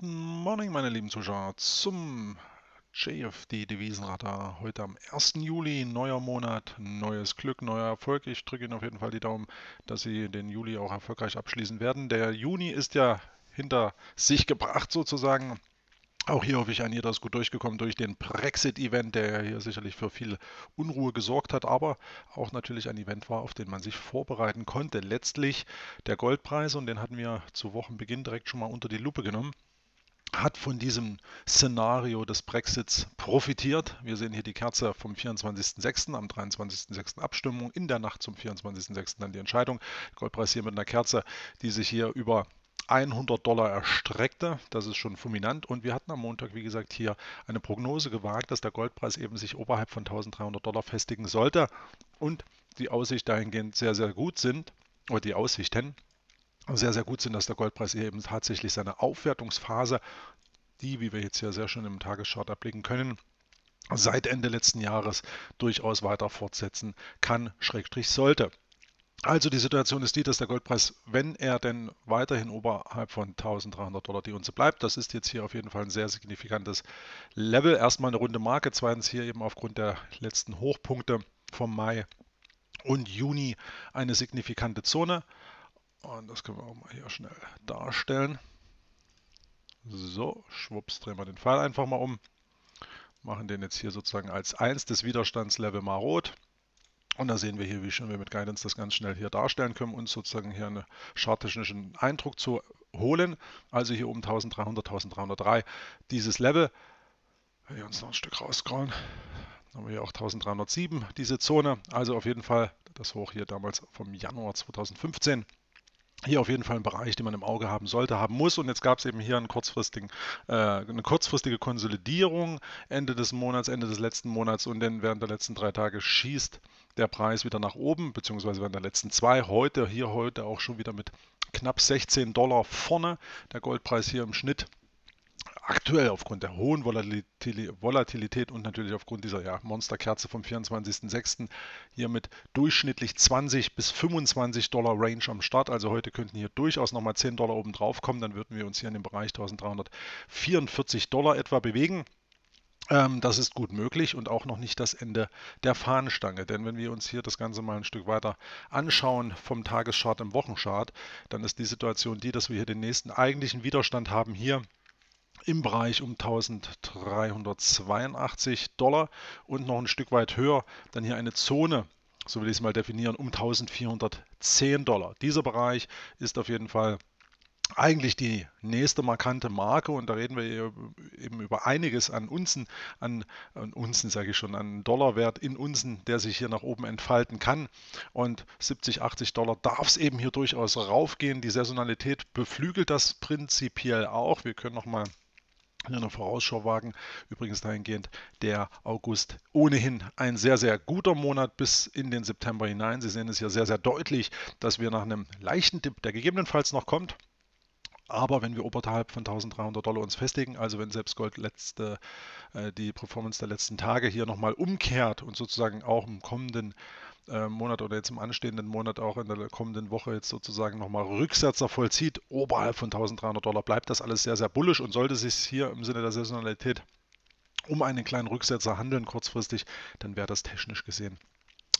Guten Morgen, meine lieben Zuschauer, zum JFD Devisenradar. Heute am 1. Juli, neuer Monat, neues Glück, neuer Erfolg. Ich drücke Ihnen auf jeden Fall die Daumen, dass Sie den Juli auch erfolgreich abschließen werden. Der Juni ist ja hinter sich gebracht sozusagen. Auch hier hoffe ich, ein jeder ist gut durchgekommen durch den Brexit-Event, der hier sicherlich für viel Unruhe gesorgt hat, aber auch natürlich ein Event war, auf den man sich vorbereiten konnte. Letztlich der Goldpreis, und den hatten wir zu Wochenbeginn direkt schon mal unter die Lupe genommen hat von diesem Szenario des Brexits profitiert. Wir sehen hier die Kerze vom 24.06. am 23.06. Abstimmung. In der Nacht zum 24.06. dann die Entscheidung. Goldpreis hier mit einer Kerze, die sich hier über 100 Dollar erstreckte. Das ist schon fulminant. Und wir hatten am Montag, wie gesagt, hier eine Prognose gewagt, dass der Goldpreis eben sich oberhalb von 1300 Dollar festigen sollte und die Aussicht dahingehend sehr, sehr gut sind. Oder die Aussichten sehr, sehr gut sind, dass der Goldpreis hier eben tatsächlich seine Aufwertungsphase, die, wie wir jetzt ja sehr schön im Tagesschart abblicken können, seit Ende letzten Jahres durchaus weiter fortsetzen kann, Schrägstrich sollte. Also die Situation ist die, dass der Goldpreis, wenn er denn weiterhin oberhalb von 1300 Dollar die Unze bleibt, das ist jetzt hier auf jeden Fall ein sehr signifikantes Level. Erstmal eine runde Marke, zweitens hier eben aufgrund der letzten Hochpunkte vom Mai und Juni eine signifikante Zone. Und das können wir auch mal hier schnell darstellen. So, schwupps, drehen wir den Pfeil einfach mal um. Machen den jetzt hier sozusagen als 1 des Widerstandslevel mal rot. Und da sehen wir hier, wie schön wir mit Guidance das ganz schnell hier darstellen können uns sozusagen hier einen charttechnischen Eindruck zu holen. Also hier oben 1300, 1303. Dieses Level, wenn wir uns noch ein Stück rausscrollen, haben wir hier auch 1307, diese Zone. Also auf jeden Fall das Hoch hier damals vom Januar 2015 hier auf jeden Fall ein Bereich, den man im Auge haben sollte, haben muss. Und jetzt gab es eben hier einen kurzfristigen, äh, eine kurzfristige Konsolidierung Ende des Monats, Ende des letzten Monats und dann während der letzten drei Tage schießt der Preis wieder nach oben, beziehungsweise während der letzten zwei. Heute, hier heute auch schon wieder mit knapp 16 Dollar vorne. Der Goldpreis hier im Schnitt aktuell aufgrund der hohen Volatilität und natürlich aufgrund dieser ja, Monsterkerze vom 24.06. hier mit durchschnittlich 20 bis 25 Dollar Range am Start. Also heute könnten hier durchaus nochmal 10 Dollar oben drauf kommen. Dann würden wir uns hier in dem Bereich 1344 Dollar etwa bewegen ähm, das ist gut möglich und auch noch nicht das Ende der Fahnenstange. Denn wenn wir uns hier das Ganze mal ein Stück weiter anschauen vom Tageschart im Wochenchart, dann ist die Situation die, dass wir hier den nächsten eigentlichen Widerstand haben hier im Bereich um 1382 Dollar und noch ein Stück weit höher dann hier eine Zone, so will ich es mal definieren, um 1410 Dollar. Dieser Bereich ist auf jeden Fall eigentlich die nächste markante Marke und da reden wir eben über einiges an Unzen, an, an Unzen sage ich schon, an Dollarwert in Unzen, der sich hier nach oben entfalten kann und 70, 80 Dollar darf es eben hier durchaus raufgehen. Die Saisonalität beflügelt das prinzipiell auch. Wir können nochmal mal einer Vorausschau wagen. Übrigens dahingehend der August ohnehin ein sehr, sehr guter Monat bis in den September hinein. Sie sehen es ja sehr, sehr deutlich, dass wir nach einem leichten Dip, der gegebenenfalls noch kommt, aber wenn wir oberhalb von 1300 Dollar uns festigen, also wenn selbst Gold letzte, äh, die Performance der letzten Tage hier nochmal umkehrt und sozusagen auch im kommenden äh, Monat oder jetzt im anstehenden Monat auch in der kommenden Woche jetzt sozusagen nochmal Rücksetzer vollzieht, oberhalb von 1300 Dollar bleibt das alles sehr, sehr bullisch und sollte sich hier im Sinne der Saisonalität um einen kleinen Rücksetzer handeln kurzfristig, dann wäre das technisch gesehen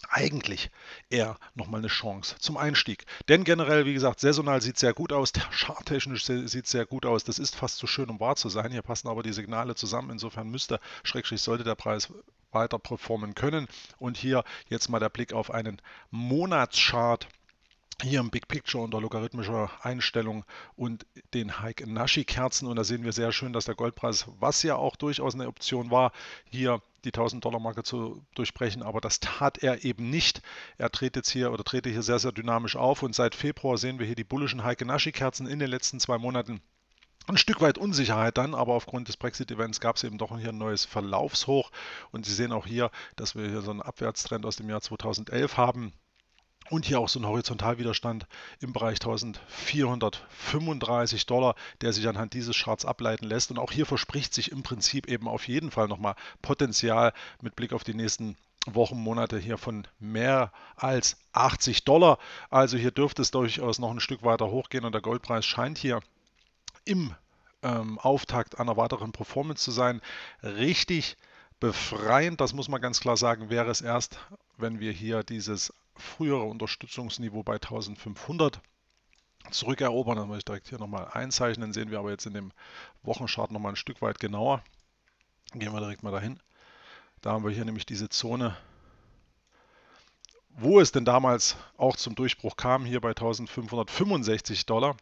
eigentlich eher nochmal eine Chance zum Einstieg. Denn generell, wie gesagt, saisonal sieht es sehr gut aus, charttechnisch sieht es sehr gut aus. Das ist fast zu schön, um wahr zu sein. Hier passen aber die Signale zusammen. Insofern müsste, schrägstrich, sollte der Preis weiter performen können. Und hier jetzt mal der Blick auf einen Monatschart hier im Big Picture unter logarithmischer Einstellung und den Hike Nashi Kerzen und da sehen wir sehr schön, dass der Goldpreis, was ja auch durchaus eine Option war, hier die 1000 Dollar Marke zu durchbrechen, aber das tat er eben nicht. Er tritt jetzt hier oder trete hier sehr sehr dynamisch auf und seit Februar sehen wir hier die bullischen Heike Nashi Kerzen in den letzten zwei Monaten ein Stück weit Unsicherheit dann, aber aufgrund des Brexit-Events gab es eben doch hier ein neues Verlaufshoch. Und Sie sehen auch hier, dass wir hier so einen Abwärtstrend aus dem Jahr 2011 haben. Und hier auch so ein Horizontalwiderstand im Bereich 1435 Dollar, der sich anhand dieses Charts ableiten lässt. Und auch hier verspricht sich im Prinzip eben auf jeden Fall nochmal Potenzial mit Blick auf die nächsten Wochen, Monate hier von mehr als 80 Dollar. Also hier dürfte es durchaus noch ein Stück weiter hochgehen und der Goldpreis scheint hier im ähm, Auftakt einer weiteren Performance zu sein. Richtig befreiend, das muss man ganz klar sagen, wäre es erst, wenn wir hier dieses frühere Unterstützungsniveau bei 1500 zurückerobern. Das muss ich direkt hier nochmal einzeichnen. Sehen wir aber jetzt in dem Wochenchart nochmal ein Stück weit genauer. Gehen wir direkt mal dahin. Da haben wir hier nämlich diese Zone, wo es denn damals auch zum Durchbruch kam, hier bei 1565 Dollar.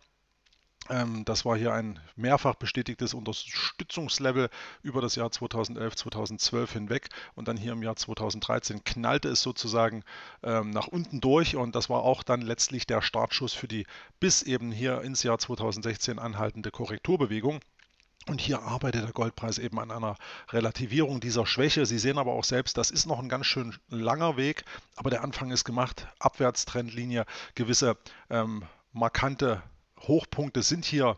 Ähm, das war hier ein mehrfach bestätigtes Unterstützungslevel über das Jahr 2011, 2012 hinweg. Und dann hier im Jahr 2013 knallte es sozusagen ähm, nach unten durch. Und das war auch dann letztlich der Startschuss für die bis eben hier ins Jahr 2016 anhaltende Korrekturbewegung. Und hier arbeitet der Goldpreis eben an einer Relativierung dieser Schwäche. Sie sehen aber auch selbst, das ist noch ein ganz schön langer Weg, aber der Anfang ist gemacht. Abwärtstrendlinie, gewisse ähm, markante Hochpunkte sind hier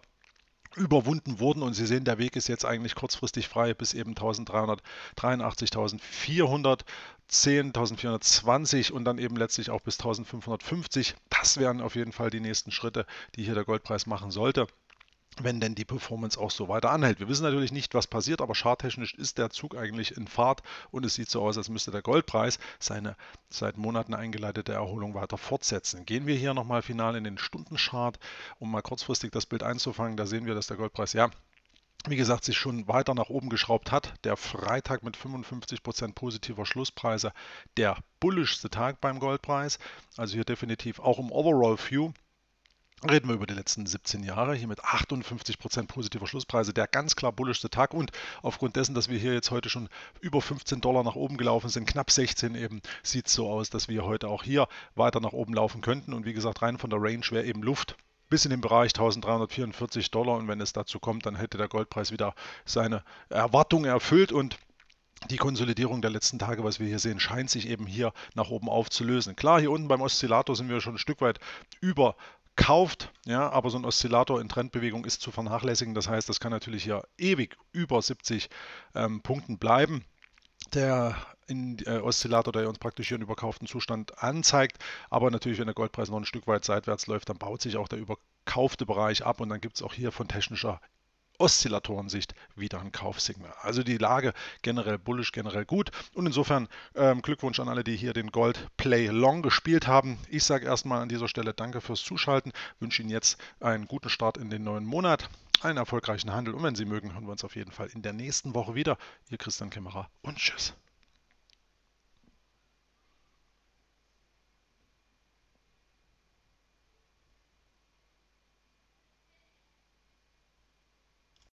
überwunden worden und Sie sehen, der Weg ist jetzt eigentlich kurzfristig frei bis eben 1383, 1400, 10.420 und dann eben letztlich auch bis 1550. Das wären auf jeden Fall die nächsten Schritte, die hier der Goldpreis machen sollte wenn denn die Performance auch so weiter anhält. Wir wissen natürlich nicht, was passiert, aber charttechnisch ist der Zug eigentlich in Fahrt und es sieht so aus, als müsste der Goldpreis seine seit Monaten eingeleitete Erholung weiter fortsetzen. Gehen wir hier nochmal final in den Stundenchart, um mal kurzfristig das Bild einzufangen. Da sehen wir, dass der Goldpreis, ja, wie gesagt, sich schon weiter nach oben geschraubt hat. Der Freitag mit 55% positiver Schlusspreise, der bullischste Tag beim Goldpreis. Also hier definitiv auch im Overall View Reden wir über die letzten 17 Jahre, hier mit 58% positiver Schlusspreise, der ganz klar bullischste Tag und aufgrund dessen, dass wir hier jetzt heute schon über 15 Dollar nach oben gelaufen sind, knapp 16 eben, sieht es so aus, dass wir heute auch hier weiter nach oben laufen könnten und wie gesagt, rein von der Range wäre eben Luft bis in den Bereich 1344 Dollar und wenn es dazu kommt, dann hätte der Goldpreis wieder seine Erwartungen erfüllt und die Konsolidierung der letzten Tage, was wir hier sehen, scheint sich eben hier nach oben aufzulösen. Klar, hier unten beim Oszillator sind wir schon ein Stück weit über kauft. Ja, aber so ein Oszillator in Trendbewegung ist zu vernachlässigen. Das heißt, das kann natürlich hier ewig über 70 ähm, Punkten bleiben. Der in, äh, Oszillator, der uns praktisch hier einen überkauften Zustand anzeigt. Aber natürlich, wenn der Goldpreis noch ein Stück weit seitwärts läuft, dann baut sich auch der überkaufte Bereich ab und dann gibt es auch hier von technischer Oszillatorensicht wieder ein Kaufsignal. Also die Lage generell bullisch, generell gut. Und insofern ähm, Glückwunsch an alle, die hier den Gold Play Long gespielt haben. Ich sage erstmal an dieser Stelle danke fürs Zuschalten, wünsche Ihnen jetzt einen guten Start in den neuen Monat, einen erfolgreichen Handel und wenn Sie mögen, hören wir uns auf jeden Fall in der nächsten Woche wieder. Ihr Christian Kämmerer und tschüss.